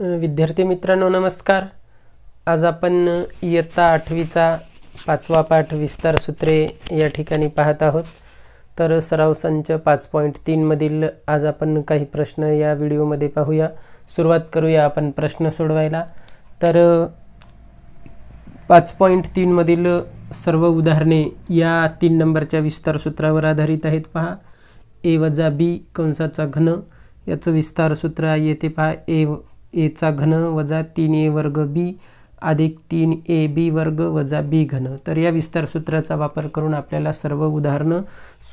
विद्यार्थी मित्रांनो नमस्कार आज आपण इयत्ता आठवीचा पाचवा पाठ विस्तार सूत्रे या ठिकाणी पाहत आहोत तर सराव संच पाच पॉईंट तीनमधील आज आपण काही प्रश्न या व्हिडिओमध्ये पाहूया सुरुवात करूया आपण प्रश्न सोडवायला तर पाच पॉईंट तीनमधील सर्व उदाहरणे या तीन नंबरच्या विस्तार सूत्रावर आधारित आहेत पहा ए वजा बी कंसाचा घन याचं विस्तार सूत्र येते पहा ए एचा घन वजा तीन ए वर्ग बी अधिक तीन ए बी वर्ग वजा बी घन तर या विस्तार सूत्राचा वापर करून आपल्याला सर्व उदाहरणं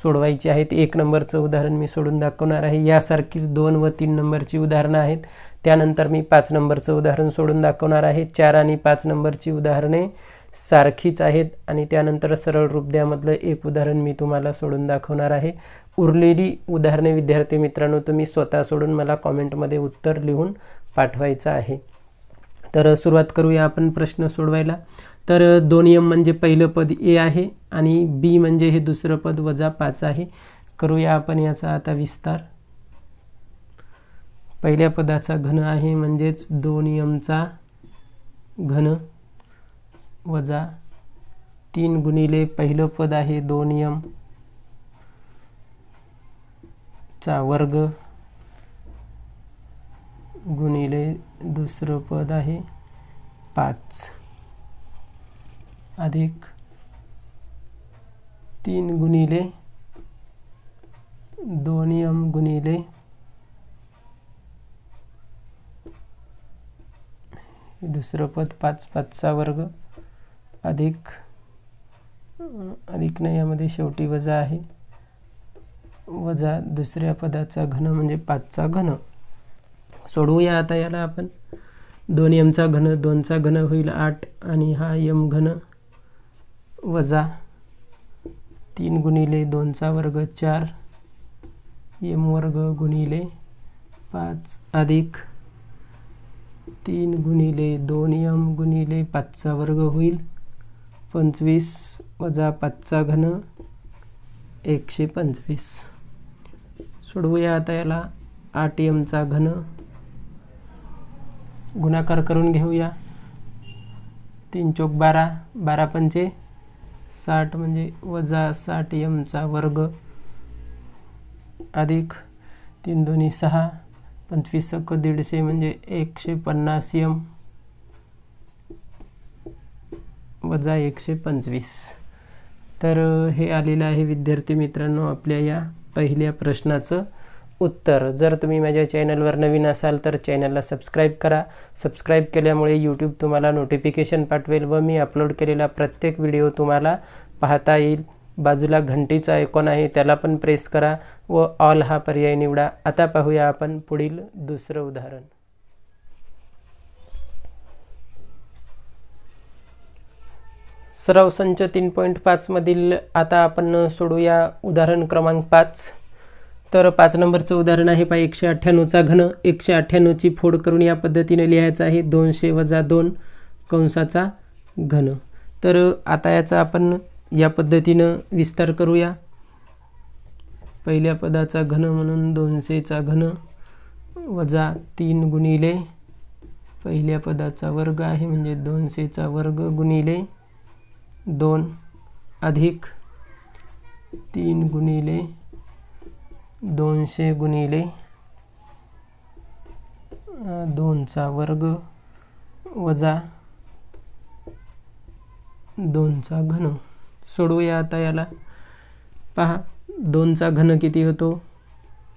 सोडवायची आहेत एक नंबरचं उदाहरण मी सोडून दाखवणार आहे यासारखीच दोन व तीन नंबरची उदाहरणं आहेत त्यानंतर मी पाच नंबरचं उदाहरण सोडून दाखवणार आहे चार आणि पाच नंबरची उदाहरणे सारखीच आहेत आणि त्यानंतर सरळ रूपद्यामधलं एक उदाहरण मी तुम्हाला सोडून दाखवणार आहे उरलेली उदाहरणे विद्यार्थी मित्रांनो तुम्ही स्वतः सोडून मला कॉमेंटमध्ये उत्तर लिहून पाठवायचा आहे तर सुरुवात करूया आपण प्रश्न सोडवायला तर दोन म्हणजे पहिलं पद ए आहे आणि बी म्हणजे हे दुसरं पद वजा पाच आहे करूया आपण याचा आता विस्तार पहिल्या पदाचा घन आहे म्हणजेच दोन यमचा घन वजा तीन गुणिले पहिलं पद आहे दोन यम चा वर्ग गुणिले दुसरं पद आहे पाच अधिक तीन गुणिले दोन यम गुणिले दुसरं पद पाच पाचचा वर्ग अधिक अधिक नाही यामध्ये शेवटी वजा आहे वजा दुसऱ्या पदाचा घन म्हणजे पाचचा घन सोडवूया आता याला आपण दोन यमचा घन दोनचा घन होईल आठ आणि हा यम घन वजा तीन गुणिले दोनचा वर्ग चार यम वर्ग गुणिले पाच अधिक तीन गुणिले दोन यम गुणिले पाचचा वर्ग होईल पंचवीस वजा पाचचा घन एकशे पंचवीस सोडवूया आता याला आठ यमचा घन गुणाकार करून घेऊया तीन चोक बारा बारा पंचे साठ म्हणजे वजा साठ एमचा वर्ग अधिक तीन दोन्ही सहा पंचवीस सक्क दीडशे म्हणजे एकशे पन्नास एम वजा एकशे पंचवीस तर हे आलेलं आहे विद्यार्थी मित्रांनो आपल्या या पहिल्या प्रश्नाचं उत्तर जर तुम्ही माझ्या चॅनलवर नवीन असाल तर चॅनलला सबस्क्राईब करा सबस्क्राईब केल्यामुळे यूट्यूब तुम्हाला नोटिफिकेशन पाठवेल व मी अपलोड केलेला प्रत्येक व्हिडिओ तुम्हाला पाहता येईल बाजूला घंटीचा आयकॉन आहे त्याला पण प्रेस करा व ऑल हा पर्याय निवडा आता पाहूया आपण पुढील दुसरं उदाहरण सराव संच तीन पॉईंट पाचमधील आता आपण सोडूया उदाहरण क्रमांक पाच तर पाच नंबरचं उदाहरण आहे पहा एकशे अठ्ठ्याण्णवचा घन एकशे अठ्ठ्याण्णवची फोड करून या पद्धतीने लिहायचं आहे दोनशे वजा दोन कंसाचा घन तर आता याचा आपण या पद्धतीनं विस्तार करूया पहिल्या पदाचा घन म्हणून दोनशेचा घन वजा तीन गुणिले पहिल्या पदाचा वर्ग आहे म्हणजे दोनशेचा वर्ग गुणिले दोन अधिक तीन गुणिले दोनशे गुणिले दोनचा वर्ग वजा दोनचा घन सोडवूया आता याला पहा दोनचा घन किती होतो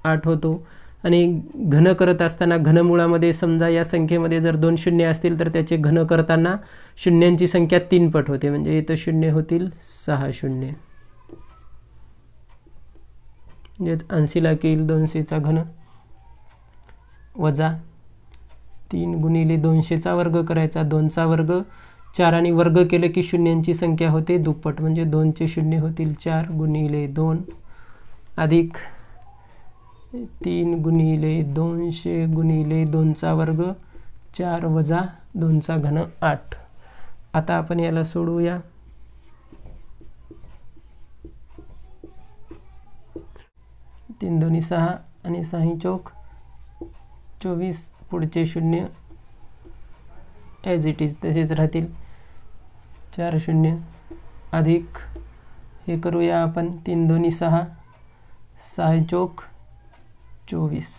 आठ होतो आणि घन करत असताना घनमुळामध्ये समजा या संख्येमध्ये जर दोन शून्य असतील तर त्याचे घन करताना शून्यांची संख्या तीन पट होते म्हणजे इथं शून्य होतील सहा शून्य म्हणजेच ऐंशीला येईल दोनशेचा घन वजा तीन गुणिले दोनशेचा वर्ग करायचा दोनचा वर्ग चार आणि वर्ग केलं की शून्यांची संख्या होते दुप्पट म्हणजे दोनचे शून्य होतील चार गुणिले दोन अधिक तीन गुणिले दोनशे गुणिले दोनचा वर्ग चार वजा दोनचा घन आठ आता आपण याला सोडूया तीन दोन्ही सहा आणि साही चौक चोवीस पुढचे शून्य ॲज इट इज तसेच राहतील चार शून्य अधिक हे करूया आपण तीन दोन्ही सहा सहा चौक चोवीस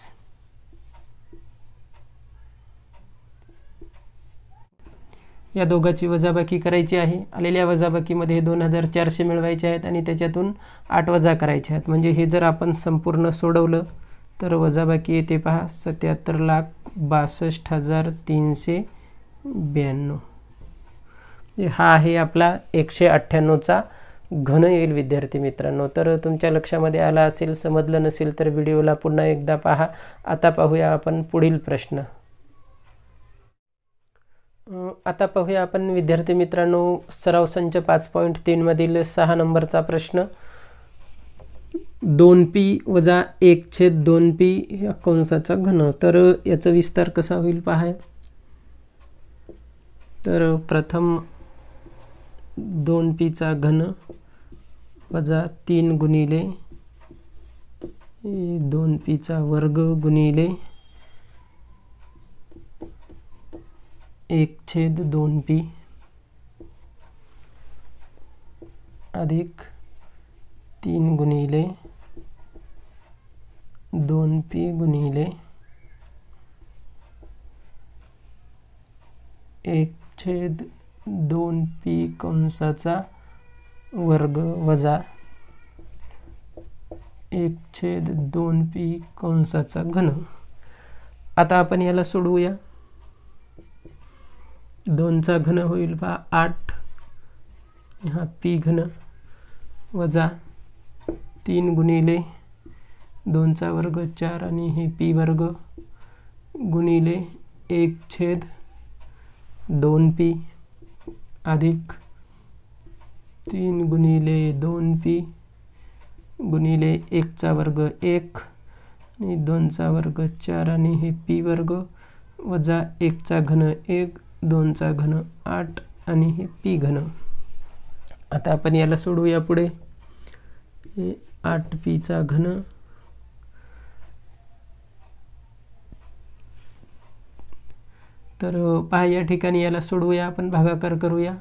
या दोघाची वजाबाकी करायची आहे आलेल्या वजाबाकीमध्ये हे दोन हजार चारशे मिळवायचे आहेत आणि त्याच्यातून आठ वजा करायचे आहेत म्हणजे हे जर आपण संपूर्ण सोडवलं तर वजाबाकी येते पहा सत्याहत्तर लाख बासष्ट हजार तीनशे ब्याण्णव म्हणजे हा आहे आपला एकशे अठ्ठ्याण्णवचा घन येईल विद्यार्थी मित्रांनो तर तुमच्या लक्षामध्ये आला असेल समजलं नसेल तर व्हिडिओला पुन्हा एकदा पहा आता पाहूया आपण पुढील प्रश्न आता पाहूया आपण विद्यार्थी मित्रांनो सराव संच पाच पॉईंट मधील सहा नंबरचा प्रश्न दोन पी वजा एक छेद दोन पी या कंसाचा घन तर याचा विस्तार कसा होईल पहा तर प्रथम दोन पीचा घन वजा तीन गुणिले दोन पीचा वर्ग गुणिले एक छेद दोन पी अधिक तीन गुणिले दोन पी गुणिले एक छेद दोन पी कंसाचा वर्ग वजा एक छेद दोन पी कंसाचा घन आता आपण याला सोडवूया दोनचा घन होईल बा आठ हा पी घन वजा तीन गुणिले दोनचा वर्ग चार आणि हे पी वर्ग गुणिले एक छेद दोन पी अधिक तीन गुणिले दोन पी गुणिले एकचा वर्ग एक आणि दोनचा वर्ग चार आणि हे पी वर्ग वजा एकचा घन एक दोनचा घन आठ आणि हे पी घन आता आपण याला सोडूया पुढे हे आठ पीचा घन तर पहा या ठिकाणी याला सोडवूया आपण भागाकार करूया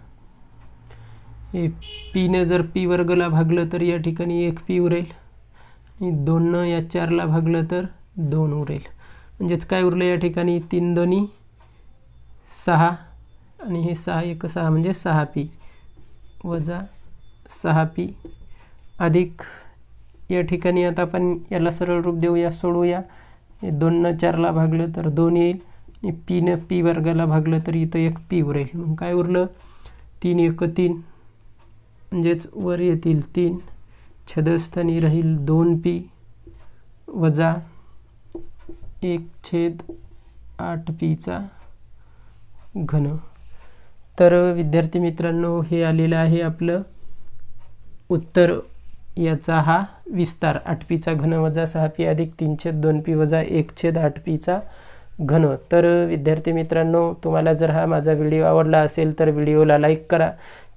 हे पीने जर पी वर्गला भागलं तर या ठिकाणी एक पी उरेल आणि दोननं या चारला भागलं तर दोन उरेल म्हणजेच काय उरलं या ठिकाणी तीन दोन्ही सहा आणि हे सहा एक सहा म्हणजे सहा पी वजा सहा पी अधिक या ठिकाणी आता आपण याला सरळ रूप देऊया सोडूया दोननं चारला भागलं तर दोन येईल आणि पीनं पी वर्गाला भागलं तर इथं एक पी उरेल मग काय उरलं तीन एक तीन म्हणजेच वर येतील तीन छदस्थानी राहील दोन पी वजा एक छेद आठ पीचा घन तर विद्यार्थी मित्रांनो हे आलेलं आहे आपलं उत्तर याचा हा विस्तार आठवीचा घन वजा सहा पी अधिक तीन छेद दोन पी वजा एक छेद आठ घन तर विद्यार्थी मित्रांनो तुम्हाला जर हा माझा व्हिडिओ आवडला असेल तर व्हिडिओला लाईक करा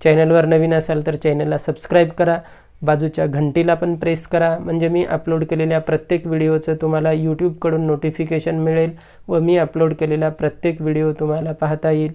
चॅनलवर नवीन असाल तर चॅनलला सबस्क्राईब करा बाजूच्या घंटीला पण प्रेस करा म्हणजे मी अपलोड केलेल्या प्रत्येक व्हिडिओचं तुम्हाला यूट्यूबकडून नोटिफिकेशन मिळेल व मी अपलोड केलेला प्रत्येक व्हिडिओ तुम्हाला पाहता येईल